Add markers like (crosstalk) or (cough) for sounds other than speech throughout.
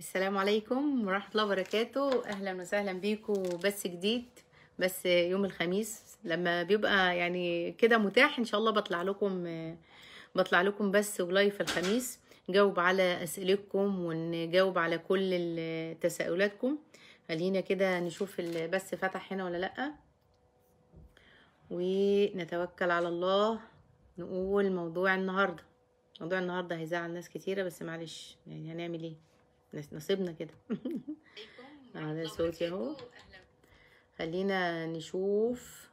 السلام عليكم ورحمة الله وبركاته أهلا وسهلا بيكم بس جديد بس يوم الخميس لما بيبقى يعني كده متاح إن شاء الله بطلع لكم بطلع لكم بس ولايف الخميس نجاوب على أسئلتكم ونجاوب على كل تساؤلاتكم خلينا كده نشوف بس فتح هنا ولا لأ ونتوكل على الله نقول موضوع النهارده موضوع النهارده هيزعل ناس كتيره بس معلش يعني هنعمل ايه نصيبنا كده (laughs) على صوتي اهو خلينا نشوف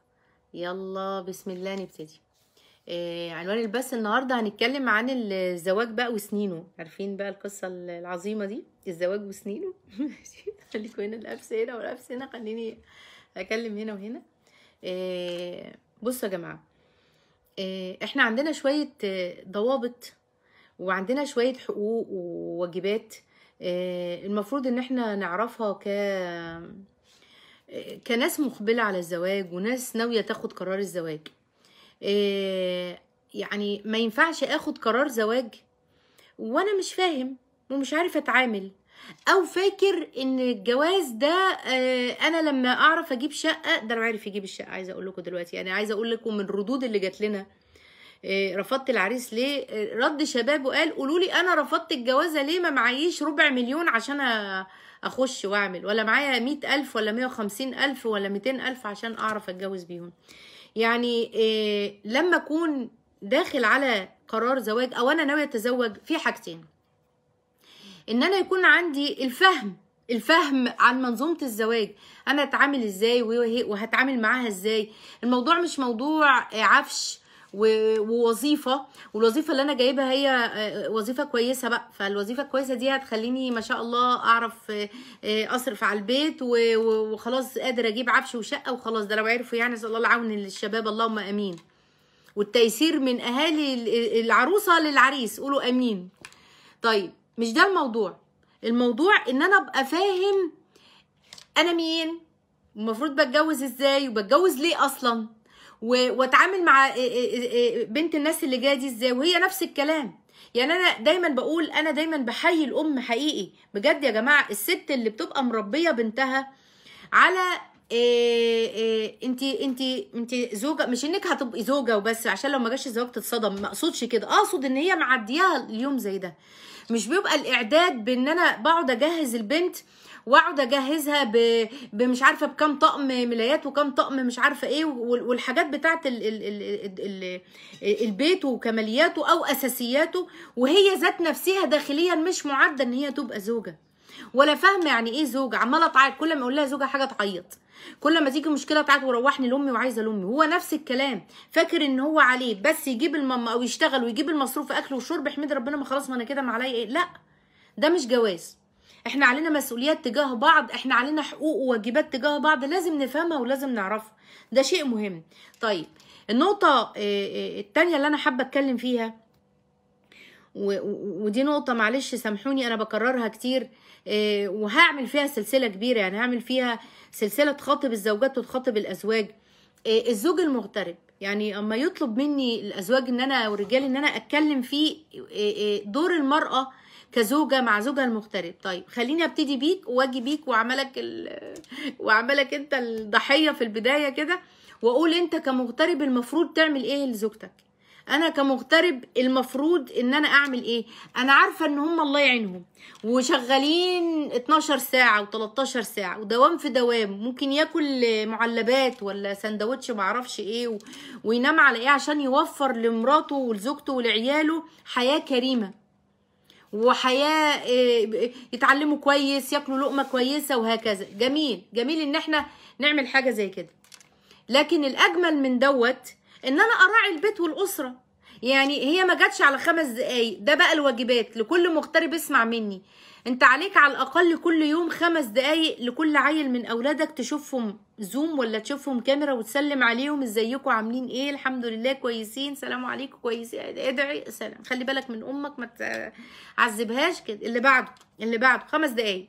يلا بسم الله نبتدي آه عنوان البث النهارده هنتكلم عن الزواج بقى وسنينه عارفين بقى القصه العظيمه دي الزواج وسنينه (laughs) خليكم هنا الابس هنا والابس هنا خليني اكلم هنا وهنا آه بصوا يا جماعه آه احنا عندنا شويه آه، ضوابط وعندنا شويه حقوق وواجبات آه، المفروض ان احنا نعرفها ك آه، كناس مقبله على الزواج وناس ناويه تاخد قرار الزواج آه، يعني ما ينفعش اخد قرار زواج وانا مش فاهم ومش عارف اتعامل او فاكر ان الجواز ده انا لما اعرف اجيب شقه ده انا عارف يجيب الشقه عايزه اقول لكم دلوقتي يعني عايزه اقول لكم من الردود اللي جات لنا آه، رفضت العريس ليه آه، رد شباب وقال قولوا لي انا رفضت الجوازه ليه ما معيش ربع مليون عشان اخش واعمل ولا معايا مئة الف ولا مئة وخمسين الف ولا ميتين الف عشان اعرف اتجوز بيهم يعني آه، لما اكون داخل على قرار زواج او انا ناويه اتزوج في حاجتين ان انا يكون عندي الفهم الفهم عن منظومه الزواج انا اتعامل ازاي وهتعامل معاها ازاي الموضوع مش موضوع عفش ووظيفه والوظيفه اللي انا جايبها هي آه، وظيفه كويسه بقى فالوظيفه الكويسه دي هتخليني ما شاء الله اعرف آه، آه، اصرف على البيت وخلاص قادر اجيب عفش وشقه وخلاص ده لو عرفوا يعني صلى الله عون للشباب اللهم امين والتيسير من اهالي العروسه للعريس قولوا امين طيب مش ده الموضوع الموضوع ان انا ابقى فاهم انا مين المفروض بتجوز ازاي وبتجوز ليه اصلا واتعامل مع آه، آه، آه، بنت الناس اللي جايه دي ازاي وهي نفس الكلام يعني انا دايما بقول انا دايما بحيي الام حقيقي بجد يا جماعه الست اللي بتبقى مربيه بنتها على انت انت انت زوجه مش انك هتبقي زوجه وبس عشان لو ما جاش الزواج تتصدم ما اقصدش كده اقصد ان هي معدياها اليوم زي ده مش بيبقى الاعداد بان انا بقعد اجهز البنت واقعد اجهزها بمش عارفه بكام طقم ملايات وكام طقم مش عارفه ايه والحاجات بتاعه البيت وكمالياته او اساسياته وهي ذات نفسها داخليا مش معده ان هي تبقى زوجه ولا فاهمه يعني ايه زوجه عماله تعيط كل ما اقول لها زوجه حاجه تعيط كل ما تيجي مشكله تعيط وروحني لامي وعايزه لامي هو نفس الكلام فاكر ان هو عليه بس يجيب الماما او يشتغل ويجيب المصروف اكل وشرب احمد ربنا ما خلاص ما انا كده ما عليا ايه لا ده مش جواز احنا علينا مسؤوليات تجاه بعض احنا علينا حقوق وواجبات تجاه بعض لازم نفهمها ولازم نعرفها ده شيء مهم طيب النقطة آه، آه، التانية اللي أنا حابة أتكلم فيها ودي نقطة معلش سامحوني أنا بكررها كتير آه، وهعمل فيها سلسلة كبيرة يعني هعمل فيها سلسلة تخاطب الزوجات وتخاطب الأزواج الزوج المغترب يعني اما يطلب مني الازواج ان انا والرجال ان انا اتكلم في دور المراه كزوجه مع زوجها المغترب طيب خليني ابتدي بيك واجي بيك واعملك ال... (laughs) واعملك انت الضحيه في البدايه كده واقول انت كمغترب المفروض تعمل ايه لزوجتك انا كمغترب المفروض ان انا اعمل ايه انا عارفه ان هم الله يعينهم وشغالين 12 ساعه و13 ساعه ودوام في دوام ممكن ياكل معلبات ولا سندوتش معرفش ايه و... وينام على ايه عشان يوفر لمراته ولزوجته ولعياله حياه كريمه وحياه آه، يتعلموا كويس ياكلوا لقمه كويسه وهكذا جميل جميل ان احنا نعمل حاجه زي كده لكن الاجمل من دوت ان انا اراعي البيت والاسره يعني هي ما جاتش على خمس دقايق ده بقى الواجبات لكل مغترب اسمع مني انت عليك على الاقل كل يوم خمس دقايق لكل عيل من اولادك تشوفهم زوم ولا تشوفهم كاميرا وتسلم عليهم ازيكم عاملين ايه الحمد لله كويسين سلام عليكم كويسين ادعي سلام خلي بالك من امك ما تعذبهاش كده اللي بعده اللي بعده خمس دقايق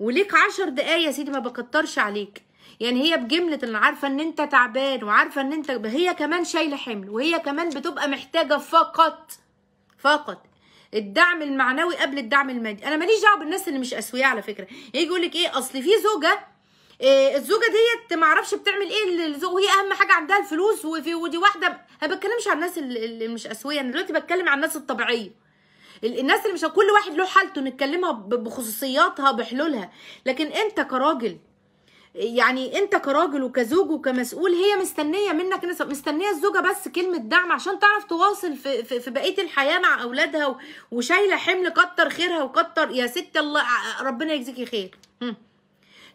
وليك عشر دقايق يا سيدي ما بكترش عليك يعني هي بجملة انا عارفة ان انت تعبان وعارفة ان انت هي كمان شايلة حمل وهي كمان بتبقى محتاجة فقط فقط الدعم المعنوي قبل الدعم المادي انا ماليش دعوه بالناس اللي مش اسوياء على فكره يجي يقول لك ايه اصل في زوجه إيه الزوجه ديت ما اعرفش بتعمل ايه للزوج وهي اهم حاجه عندها الفلوس وفي ودي واحده انا بتكلمش عن الناس اللي مش اسويه انا دلوقتي بتكلم عن الناس الطبيعيه الناس اللي مش كل واحد له حالته نتكلمها بخصوصياتها بحلولها لكن انت كراجل يعني انت كراجل وكزوج وكمسؤول هي مستنيه منك مستنيه الزوجه بس كلمه دعم عشان تعرف تواصل في, في, في بقيه الحياه مع اولادها وشايله حمل كتر خيرها وكتر يا ست الله ربنا يجزيكي خير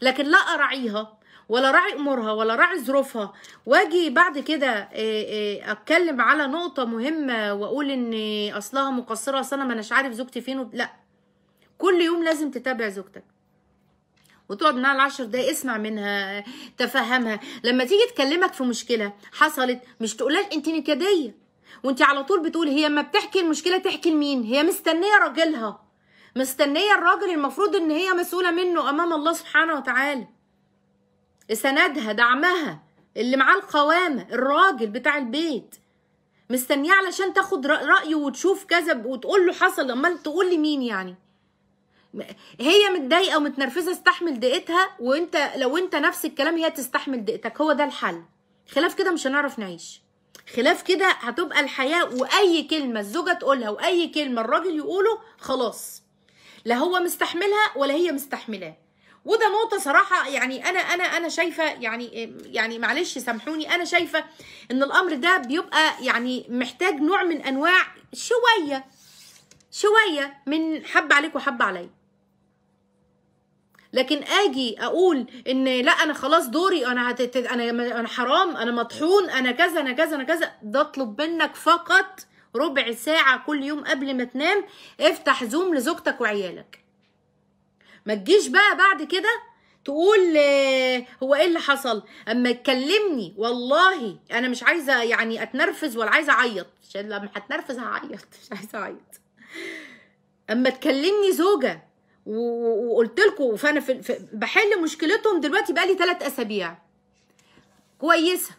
لكن لا اراعيها ولا راعي امورها ولا راعي ظروفها واجي بعد كده آه، آه، اتكلم على نقطه مهمه واقول ان اصلها مقصره اصل انا ما اناش عارف زوجتي فين لا كل يوم لازم تتابع زوجتك وتقعد معاها العشر دقايق اسمع منها تفهمها لما تيجي تكلمك في مشكله حصلت مش تقولها انت نكديه وانت على طول بتقول هي ما بتحكي المشكله تحكي لمين هي مستنيه راجلها مستنيه الراجل المفروض ان هي مسؤوله منه امام الله سبحانه وتعالى سندها دعمها اللي معاه القوامه الراجل بتاع البيت مستنيه علشان تاخد رايه وتشوف كذا وتقول له حصل امال تقول لي مين يعني هي متضايقه ومتنرفزه استحمل دقيقتها وانت لو انت نفس الكلام هي تستحمل دقيقتك هو ده الحل خلاف كده مش هنعرف نعيش خلاف كده هتبقى الحياه واي كلمه الزوجه تقولها واي كلمه الراجل يقوله خلاص لا هو مستحملها ولا هي مستحملاه وده نقطه صراحه يعني انا انا انا شايفه يعني يعني معلش سامحوني انا شايفه ان الامر ده بيبقى يعني محتاج نوع من انواع شويه شويه من حب عليك وحب عليا لكن اجي اقول ان لا انا خلاص دوري انا هتت... انا انا حرام انا مطحون انا كذا انا كذا انا كذا ده اطلب منك فقط ربع ساعة كل يوم قبل ما تنام افتح زوم لزوجتك وعيالك ما تجيش بقى بعد كده تقول آه، هو ايه اللي حصل اما تكلمني والله انا مش عايزه يعني اتنرفز ولا عايزه اعيط عشان لما هتنرفز هعيط مش عايزه اعيط اما تكلمني زوجه وقلت لكم فانا في بحل مشكلتهم دلوقتي بقالي ثلاث اسابيع كويسه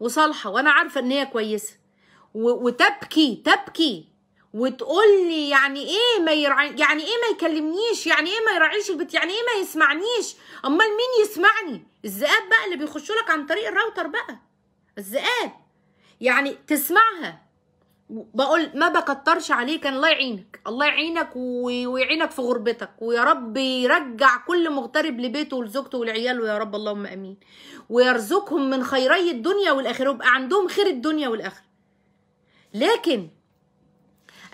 وصالحه وانا عارفه ان هي كويسه وتبكي تبكي وتقول لي يعني ايه ما يرعي يعني ايه ما يكلمنيش يعني ايه ما يراعيش البيت يعني ايه ما يسمعنيش امال مين يسمعني الذئاب بقى اللي بيخشوا لك عن طريق الراوتر بقى الذئاب يعني تسمعها بقول ما بكترش عليك الله يعينك الله يعينك ويعينك في غربتك ويا رب يرجع كل مغترب لبيته ولزوجته ولعياله يا رب اللهم امين ويرزقهم من خيري الدنيا والاخره ويبقى عندهم خير الدنيا والاخره لكن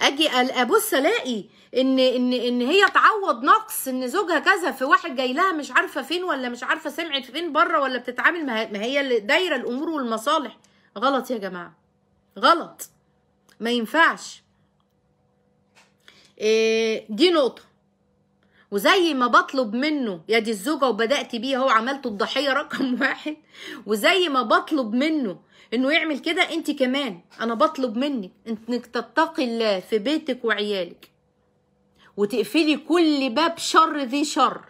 اجي ابص الاقي ان ان ان هي تعوض نقص ان زوجها كذا في واحد جاي لها مش عارفه فين ولا مش عارفه سمعت فين بره ولا بتتعامل ما هي دايره الامور والمصالح غلط يا جماعه غلط ما ينفعش إيه، دي نقطه وزي ما بطلب منه يا دي الزوجة وبدأت بيه هو عملته الضحية رقم (laughs) واحد وزي ما بطلب منه انه يعمل كده انت كمان انا بطلب منك انك تتقي الله في بيتك وعيالك وتقفلي كل باب شر ذي شر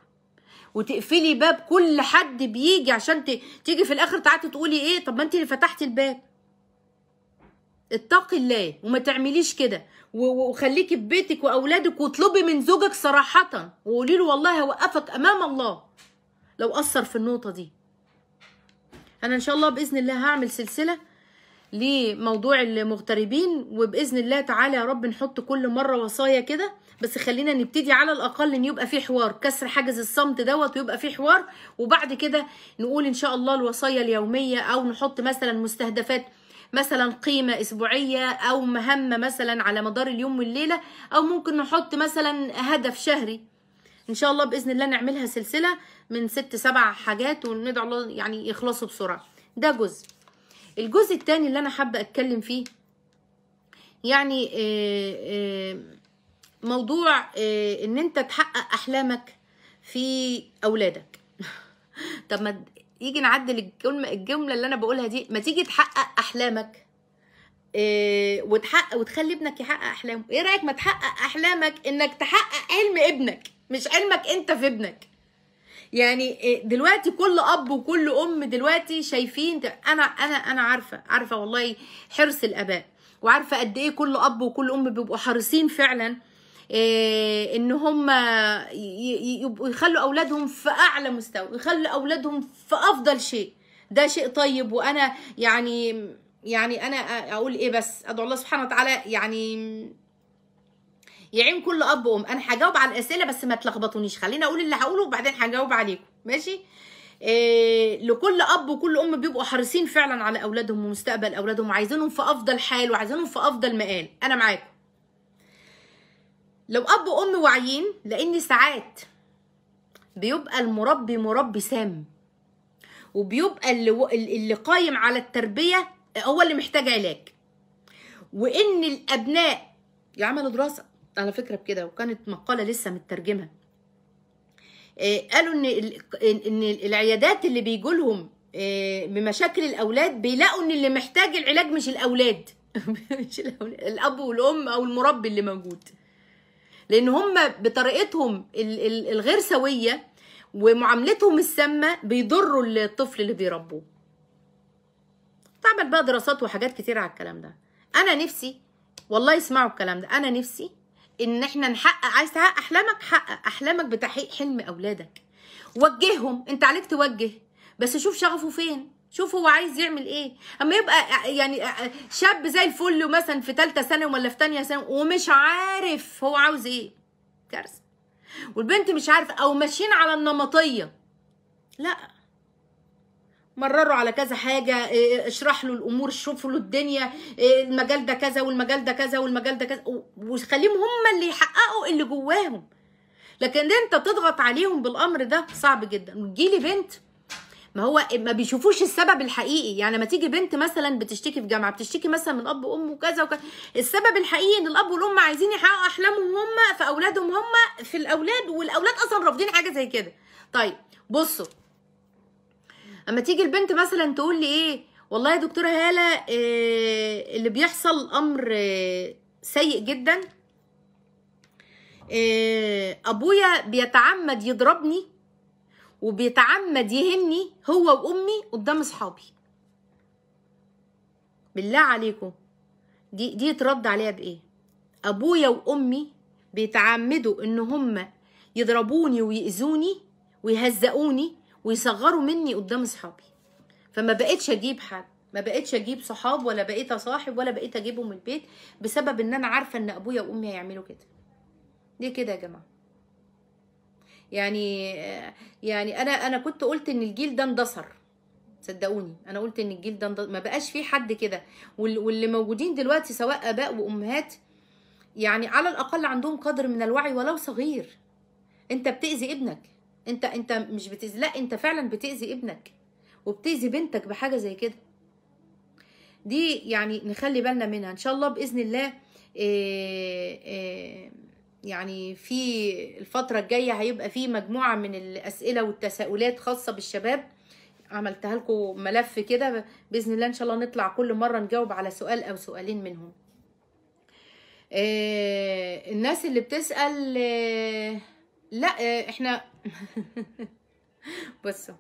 وتقفلي باب كل حد بيجي عشان تيجي في الاخر تعالي تقولي ايه طب ما انت اللي فتحتي الباب اتقي الله وما تعمليش كده وخليكي في بيتك واولادك واطلبي من زوجك صراحه وقولي له والله هوقفك امام الله لو اثر في النقطه دي انا ان شاء الله باذن الله هعمل سلسله لموضوع المغتربين وباذن الله تعالى يا رب نحط كل مره وصايا كده بس خلينا نبتدي على الاقل ان يبقى في حوار كسر حاجز الصمت دوت ويبقى في حوار وبعد كده نقول ان شاء الله الوصايا اليوميه او نحط مثلا مستهدفات مثلا قيمة أسبوعية أو مهمة مثلا على مدار اليوم والليلة أو ممكن نحط مثلا هدف شهري إن شاء الله بإذن الله نعملها سلسلة من ست سبع حاجات وندعو الله يعني يخلصوا بسرعة ده جزء الجزء الثاني اللي أنا حابة أتكلم فيه يعني آه، آه، موضوع آه، إن أنت تحقق أحلامك في أولادك (laughs) طب ما يجي نعدل الجمله الجمله اللي انا بقولها دي ما تيجي تحقق احلامك إيه وتحقق وتخلي ابنك يحقق احلامه ايه رايك ما تحقق احلامك انك تحقق علم ابنك مش علمك انت في ابنك يعني آه، دلوقتي كل اب وكل ام دلوقتي شايفين انا انا انا عارفه عارفه والله حرص الاباء وعارفه قد ايه كل اب وكل ام بيبقوا حريصين فعلا إيه، ان هم يبقوا يخلوا اولادهم في اعلى مستوى يخلوا اولادهم في افضل شيء ده شيء طيب وانا يعني يعني انا اقول ايه بس ادعو الله سبحانه وتعالى يعني يعين كل اب وام انا هجاوب على الاسئله بس ما تلخبطونيش خليني اقول اللي هقوله وبعدين هجاوب عليكم ماشي إيه لكل اب وكل ام بيبقوا حريصين فعلا على اولادهم ومستقبل اولادهم وعايزينهم في افضل حال وعايزينهم في افضل مقال انا معاكم لو اب وام واعيين لان ساعات بيبقى المربي مربي سام وبيبقى اللي, اللي قايم على التربيه هو اللي محتاج علاج وان الابناء عملوا دراسه على فكره بكده وكانت مقاله لسه مترجمه آه، قالوا ان ان العيادات اللي بيجوا لهم آه، بمشاكل الاولاد بيلاقوا ان اللي محتاج العلاج مش الاولاد (laughs) مش الاب والام او المربي اللي موجود لان هم بطريقتهم الغير سويه ومعاملتهم السامه بيضروا الطفل اللي بيربوه تعمل بقى دراسات وحاجات كتير على الكلام ده انا نفسي والله اسمعوا الكلام ده انا نفسي ان احنا نحقق عايز تحقق احلامك حقق احلامك بتحقيق حلم اولادك وجههم انت عليك توجه بس شوف شغفه فين شوف هو عايز يعمل ايه اما يبقى يعني شاب زي الفل مثلا في ثالثه ثانوي ولا في ثانيه ثانوي ومش عارف هو عاوز ايه كارثه والبنت مش عارفه او ماشيين على النمطيه لا مرروا على كذا حاجه إيه، إيه، اشرح له الامور شوف له الدنيا إيه، المجال ده كذا والمجال ده كذا والمجال ده كذا وخليهم هم اللي يحققوا اللي جواهم لكن انت تضغط عليهم بالامر ده صعب جدا وتجيلي بنت ما هو إيه، ما بيشوفوش السبب الحقيقي يعني ما تيجي بنت مثلا بتشتكي في جامعه بتشتكي مثلا من اب وام وكذا وكذا السبب الحقيقي ان الاب والام عايزين يحققوا احلامهم هم في اولادهم هم في الاولاد والاولاد اصلا رافضين حاجه زي كده طيب بصوا اما تيجي البنت مثلا تقول لي ايه والله يا دكتوره هاله إيه اللي بيحصل امر إيه سيء جدا إيه ابويا بيتعمد يضربني وبيتعمد يهني هو وامي قدام اصحابي بالله عليكم دي دي ترد عليها بايه ابويا وامي بيتعمدوا ان هم يضربوني ويأذوني ويهزقوني ويصغروا مني قدام اصحابي فما بقتش اجيب حد ما بقتش اجيب صحاب ولا بقيت اصاحب ولا بقيت اجيبهم البيت بسبب ان انا عارفه ان ابويا وامي هيعملوا كده ليه كده يا جماعه يعني يعني انا انا كنت قلت ان الجيل ده اندثر صدقوني انا قلت ان الجيل ده ما بقاش فيه حد كده واللي موجودين دلوقتي سواء اباء وامهات يعني على الاقل عندهم قدر من الوعي ولو صغير انت بتاذي ابنك انت انت مش بتاذي لا انت فعلا بتاذي ابنك وبتاذي بنتك بحاجه زي كده دي يعني نخلي بالنا منها ان شاء الله باذن الله إيه إيه يعني في الفترة الجاية هيبقى في مجموعة من الأسئلة والتساؤلات خاصة بالشباب عملتها لكم ملف كده بإذن الله إن شاء الله نطلع كل مرة نجاوب على سؤال أو سؤالين منهم آه الناس اللي بتسأل آه لا آه احنا (laughs) بصوا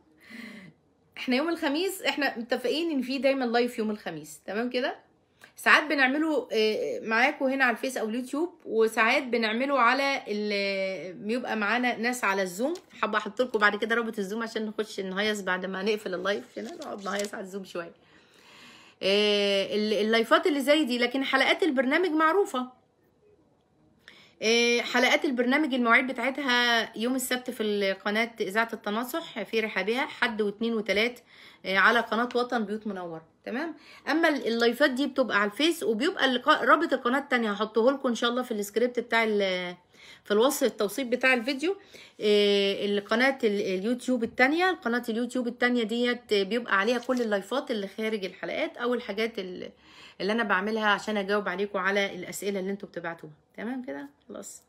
احنا يوم الخميس احنا متفقين ان في دايما لايف يوم الخميس تمام كده ساعات بنعمله آه، آه، معاكم هنا على الفيس او اليوتيوب وساعات بنعمله على بيبقى آه، معانا ناس على الزوم حابه احط لكم بعد كده رابط الزوم عشان نخش نهيص بعد ما نقفل اللايف هنا نقعد نهيص على الزوم شويه اللايفات اللي زي دي لكن حلقات البرنامج معروفه حلقات البرنامج المواعيد بتاعتها يوم السبت في قناة إذاعة التناصح في رحابها حد واثنين وثلاث آه، على قناه وطن بيوت منوره تمام اما اللايفات دي بتبقى على الفيس وبيبقى رابط القناه الثانيه هحطه لكم ان شاء الله في السكريبت بتاع في الوصف التوصيف بتاع الفيديو آه، القناه اليوتيوب الثانيه قناه اليوتيوب الثانيه ديت بيبقى عليها كل اللايفات اللي خارج الحلقات او الحاجات اللي انا بعملها عشان اجاوب عليكم على الاسئله اللي انتوا بتبعتوها تمام كده خلاص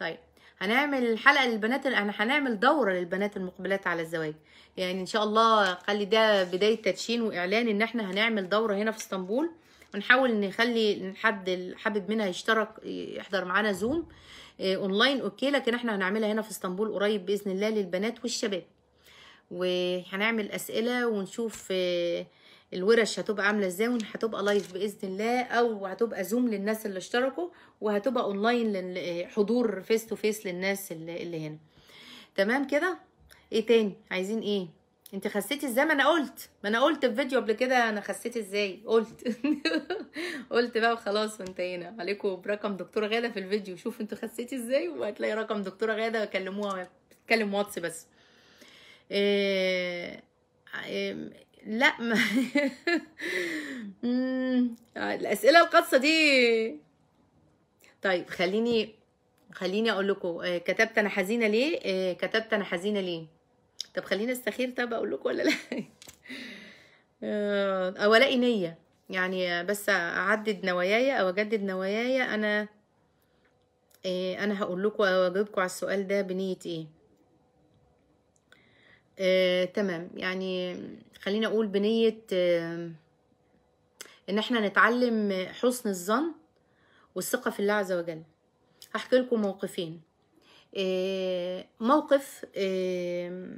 طيب هنعمل حلقه للبنات احنا هنعمل دوره للبنات المقبلات على الزواج يعني ان شاء الله خلي ده بدايه تدشين واعلان ان احنا هنعمل دوره هنا في اسطنبول ونحاول نخلي حد حابب منها يشترك يحضر معانا زوم اونلاين آه، اوكي لكن احنا هنعملها هنا في اسطنبول قريب باذن الله للبنات والشباب وهنعمل اسئله ونشوف آه، الورش هتبقى عامله ازاي وهتبقى لايف باذن الله او هتبقى زوم للناس اللي اشتركوا وهتبقى اونلاين حضور فيس تو فيس للناس اللي, اللي هنا تمام كده ايه تاني عايزين ايه انت خسيتي ازاي ما انا قلت ما انا قلت في فيديو قبل كده انا خسيت ازاي قلت (laughs) قلت بقى وخلاص وانتهينا عليكم برقم دكتوره غاده في الفيديو شوف انتوا خسيتي ازاي وهتلاقي رقم دكتوره غاده كلموها بتتكلم واتس بس إيه إيه لا ما (laughs) آه، الاسئله القاصه دي طيب خليني خليني اقول لكم آه، كتبت انا حزينه ليه آه، كتبت انا حزينه ليه طب خليني استخير طب اقول لكم ولا لا او الاقي نيه يعني بس اعدد نواياي او اجدد نواياي انا انا هقول لكم او اجاوبكم على السؤال ده بنيه ايه آه، تمام يعني خلينا اقول بنيه آه، ان احنا نتعلم حسن الظن والثقه في الله عز وجل هحكي لكم موقفين آه، موقف آه،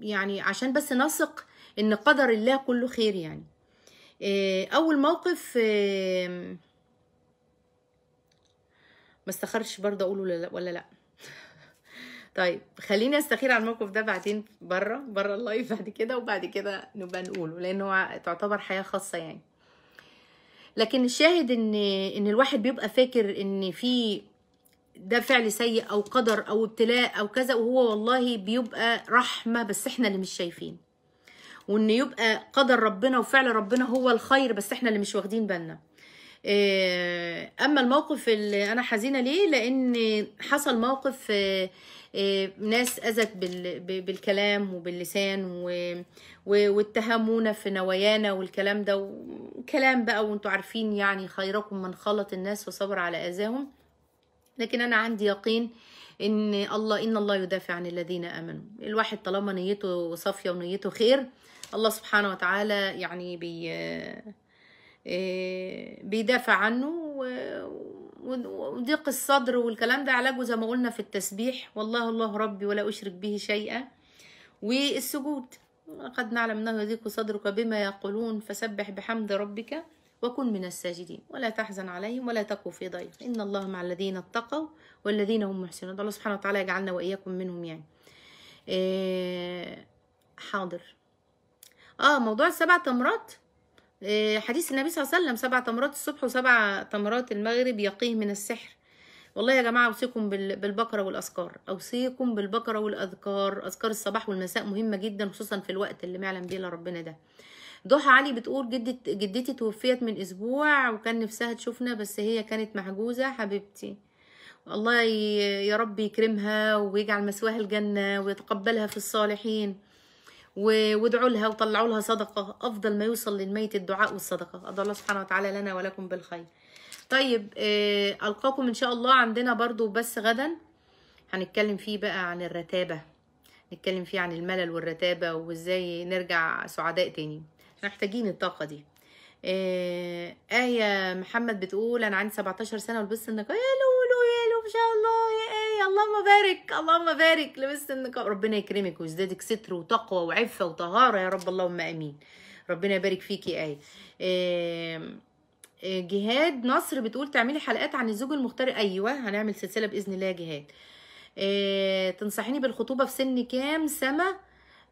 يعني عشان بس نثق ان قدر الله كله خير يعني آه، اول موقف ما استخرش برضه اقوله ولا لا طيب خليني استخير على الموقف ده بعدين بره بره اللايف بعد كده وبعد كده نبقى نقوله لان هو تعتبر حياه خاصه يعني لكن الشاهد ان ان الواحد بيبقى فاكر ان في ده فعل سيء او قدر او ابتلاء او كذا وهو والله بيبقى رحمه بس احنا اللي مش شايفين وان يبقى قدر ربنا وفعل ربنا هو الخير بس احنا اللي مش واخدين بالنا آه، اما الموقف اللي انا حزينه ليه لان حصل موقف آه، إيه، ناس أذت بالكلام وباللسان واتهمونا في نوايانا والكلام ده وكلام بقى وانتوا عارفين يعني خيركم من خلط الناس وصبر على أذاهم لكن أنا عندي يقين ان الله ان الله يدافع عن الذين امنوا الواحد طالما نيته صافيه ونيته خير الله سبحانه وتعالى يعني بي إيه، بيدافع عنه وضيق الصدر والكلام ده علاجه زي ما قلنا في التسبيح والله الله ربي ولا أشرك به شيئا والسجود قد نعلم أنه يضيق صدرك بما يقولون فسبح بحمد ربك وكن من الساجدين ولا تحزن عليهم ولا تقوا في ضيق إن الله مع الذين اتقوا والذين هم محسنون الله سبحانه وتعالى يجعلنا وإياكم منهم يعني إيه حاضر اه موضوع السبع تمرات آه، حديث النبي صلى الله عليه وسلم سبع تمرات الصبح وسبع تمرات المغرب يقيه من السحر والله يا جماعة أوصيكم بالبقرة والأذكار أوصيكم بالبقرة والأذكار أذكار الصباح والمساء مهمة جدا خصوصا في الوقت اللي معلم بيه لربنا ده ضحى علي بتقول جدت جدتي توفيت من أسبوع وكان نفسها تشوفنا بس هي كانت محجوزة حبيبتي الله يا رب يكرمها ويجعل مسواها الجنة ويتقبلها في الصالحين وادعوا لها وطلعوا لها صدقة أفضل ما يوصل للميت الدعاء والصدقة أدعو الله سبحانه وتعالى لنا ولكم بالخير طيب آه، ألقاكم إن شاء الله عندنا برضو بس غدا هنتكلم فيه بقى عن الرتابة نتكلم فيه عن الملل والرتابة وإزاي نرجع سعداء تاني محتاجين الطاقة دي آه، آية محمد بتقول أنا عندي 17 سنة ولبست النقاب يا شاء الله يا ايه اللهم بارك اللهم بارك لبست النقاب ربنا يكرمك ويزدادك ستر وتقوى وعفه وطهاره يا رب اللهم امين ربنا يبارك فيكي ايه, إيه جهاد نصر بتقول تعملي حلقات عن الزوج المختار ايوه هنعمل سلسله باذن الله يا جهاد إيه تنصحيني بالخطوبه في سن كام سما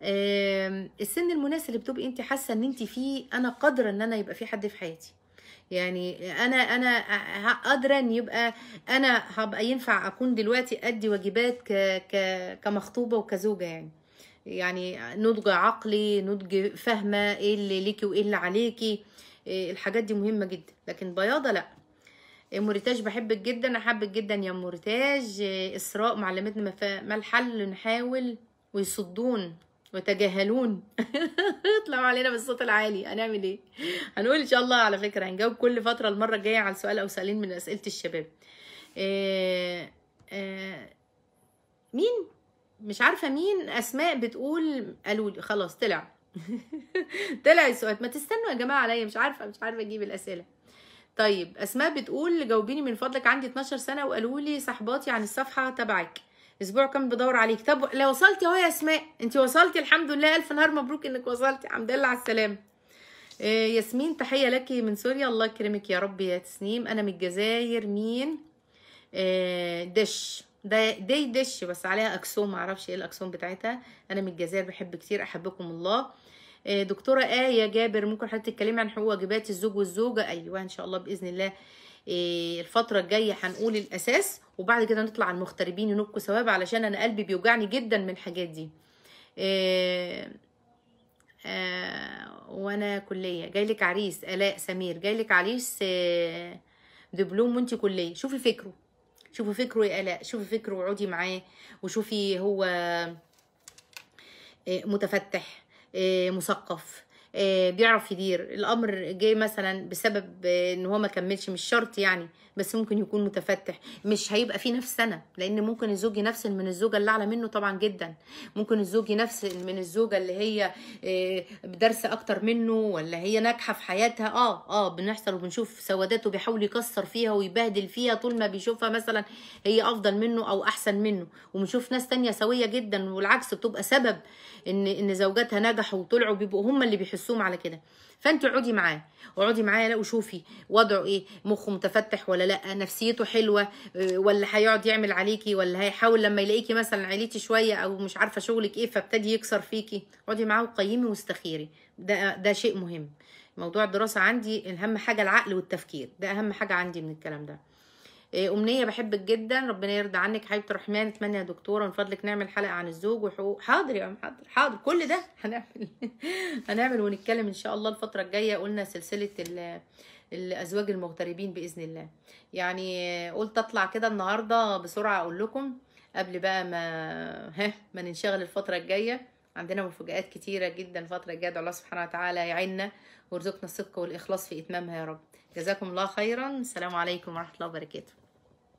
إيه السن المناسب اللي بتبقي انت حاسه ان انت فيه انا قادره ان انا يبقى في حد في حياتي يعني انا انا قادره ان يبقى انا هبقى ينفع اكون دلوقتي ادي واجبات ك ك كمخطوبه وكزوجه يعني يعني نضج عقلي نضج فاهمه ايه اللي ليكي وايه اللي عليكي إيه الحاجات دي مهمه جدا لكن بياضه لا موريتاج بحبك جدا احبك جدا يا موريتاج اسراء معلمتنا ما الحل نحاول ويصدون وتجاهلون (laughs) اطلعوا علينا بالصوت العالي هنعمل ايه هنقول ان شاء الله على فكره هنجاوب كل فتره المره الجايه على سؤال او سؤالين من اسئله الشباب آه، آه، مين مش عارفه مين اسماء بتقول قالوا خلاص طلع (laughs) طلع السؤال ما تستنوا يا جماعه عليا مش عارفه مش عارفه اجيب الاسئله طيب اسماء بتقول جاوبيني من فضلك عندي 12 سنه وقالوا لي صاحباتي عن الصفحه تبعك اسبوع كان بدور عليك طب لو وصلتي اهو يا اسماء انت وصلتي الحمد لله الف نهار مبروك انك وصلتي الحمد لله على السلامه آه، ياسمين تحيه لك من سوريا الله يكرمك يا رب يا تسنيم انا من الجزائر مين آه، دش ده دي دش بس عليها اكسوم معرفش ايه الاكسوم بتاعتها انا من الجزائر بحب كتير احبكم الله آه، دكتوره ايه جابر ممكن حضرتك تتكلمي عن حقوق واجبات الزوج والزوجه ايوه ان شاء الله باذن الله إيه، الفترة الجاية هنقول الأساس وبعد كده نطلع المغتربين ينكوا ثواب علشان أنا قلبي بيوجعني جدا من الحاجات دي إيه، آه، وأنا كلية جايلك عريس آلاء سمير جايلك عريس آه، دبلوم وانت كلية شوفي فكره شوفي فكره يا آلاء شوفي فكره واقعدي معاه وشوفي هو آه، متفتح مثقف آه، بيعرف يدير الامر جاي مثلا بسبب ان هو ما كملش مش شرط يعني بس ممكن يكون متفتح مش هيبقى فيه نفس سنه لان ممكن الزوج ينفس من الزوجه اللي اعلى منه طبعا جدا ممكن الزوج ينفس من الزوجه اللي هي بدرس آه، اكتر منه ولا هي ناجحه في حياتها اه اه بنحصل وبنشوف سوادات وبيحاول يكسر فيها ويبهدل فيها طول ما بيشوفها مثلا هي افضل منه او احسن منه وبنشوف ناس تانية سويه جدا والعكس بتبقى سبب ان ان زوجاتها نجحوا وطلعوا بيبقوا هم اللي بيحسوا الصوم على كده فانت اقعدي معاه اقعدي معاه لا وشوفي وضعه ايه مخه متفتح ولا لا نفسيته حلوه آه، ولا هيقعد يعمل عليكي ولا هيحاول لما يلاقيكي مثلا عيلتي شويه او مش عارفه شغلك ايه فابتدي يكسر فيكي اقعدي معاه وقيمي واستخيري ده ده شيء مهم موضوع الدراسه عندي اهم حاجه العقل والتفكير ده اهم حاجه عندي من الكلام ده إيه، امنيه بحبك جدا ربنا يرضى عنك حبيبه الرحمن اتمنى يا دكتوره من فضلك نعمل حلقه عن الزوج وحقوق حاضر يا ام حاضر حاضر كل ده هنعمل (laughs) هنعمل ونتكلم ان شاء الله الفتره الجايه قلنا سلسله الازواج المغتربين باذن الله يعني قلت اطلع كده النهارده بسرعه اقول لكم قبل بقى ما ها ما ننشغل الفتره الجايه عندنا مفاجآت كتيرة جدا الفترة الجاية الله سبحانه وتعالى يعيننا ويرزقنا الصدق والإخلاص في إتمامها يا رب جزاكم الله خيرا السلام عليكم ورحمة الله وبركاته